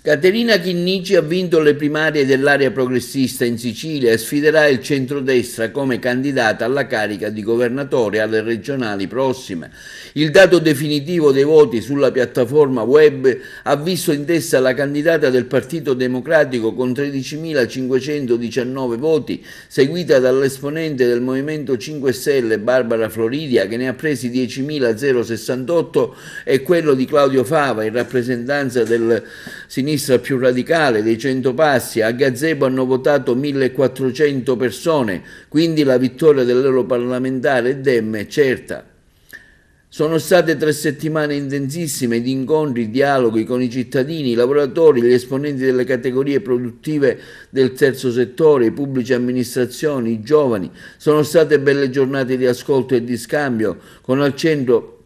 Caterina Chinnici ha vinto le primarie dell'area progressista in Sicilia e sfiderà il centrodestra come candidata alla carica di governatore alle regionali prossime. Il dato definitivo dei voti sulla piattaforma web ha visto in testa la candidata del Partito Democratico con 13.519 voti, seguita dall'esponente del Movimento 5 Stelle Barbara Floridia che ne ha presi 10.068 e quello di Claudio Fava in rappresentanza del sinistro sinistra più radicale dei 100 passi, a Gazebo hanno votato 1400 persone, quindi la vittoria dell'europarlamentare Dem è certa. Sono state tre settimane intensissime di incontri, dialoghi con i cittadini, i lavoratori, gli esponenti delle categorie produttive del terzo settore, i pubblici amministrazioni, i giovani. Sono state belle giornate di ascolto e di scambio, con al centro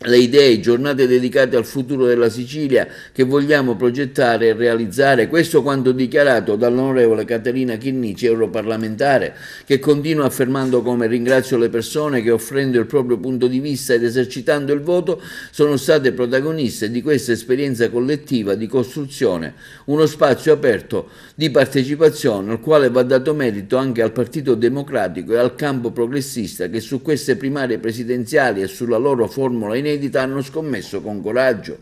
le idee, giornate dedicate al futuro della Sicilia che vogliamo progettare e realizzare, questo quanto dichiarato dall'onorevole Caterina Chinnici, europarlamentare, che continua affermando come ringrazio le persone che offrendo il proprio punto di vista ed esercitando il voto sono state protagoniste di questa esperienza collettiva di costruzione, uno spazio aperto di partecipazione al quale va dato merito anche al Partito Democratico e al campo progressista che su queste primarie presidenziali e sulla loro formula in inedita hanno scommesso con coraggio.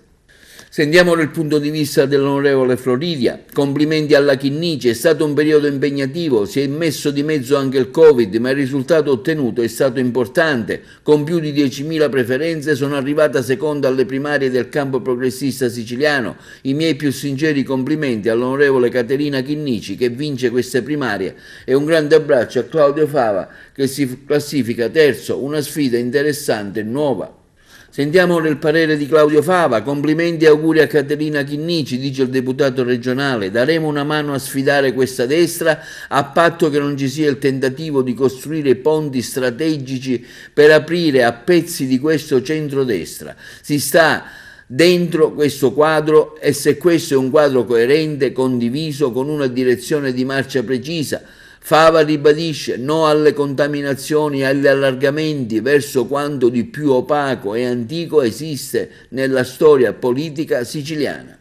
Sentiamo il punto di vista dell'onorevole Floridia. Complimenti alla Chinnici, è stato un periodo impegnativo, si è messo di mezzo anche il Covid, ma il risultato ottenuto è stato importante. Con più di 10.000 preferenze sono arrivata seconda alle primarie del campo progressista siciliano. I miei più sinceri complimenti all'onorevole Caterina Chinnici che vince queste primarie e un grande abbraccio a Claudio Fava che si classifica terzo, una sfida interessante e nuova. Sentiamo il parere di Claudio Fava. Complimenti e auguri a Caterina Chinnici, dice il deputato regionale. Daremo una mano a sfidare questa destra a patto che non ci sia il tentativo di costruire ponti strategici per aprire a pezzi di questo centrodestra. Si sta dentro questo quadro e se questo è un quadro coerente, condiviso, con una direzione di marcia precisa, Fava ribadisce no alle contaminazioni e agli allargamenti verso quanto di più opaco e antico esiste nella storia politica siciliana.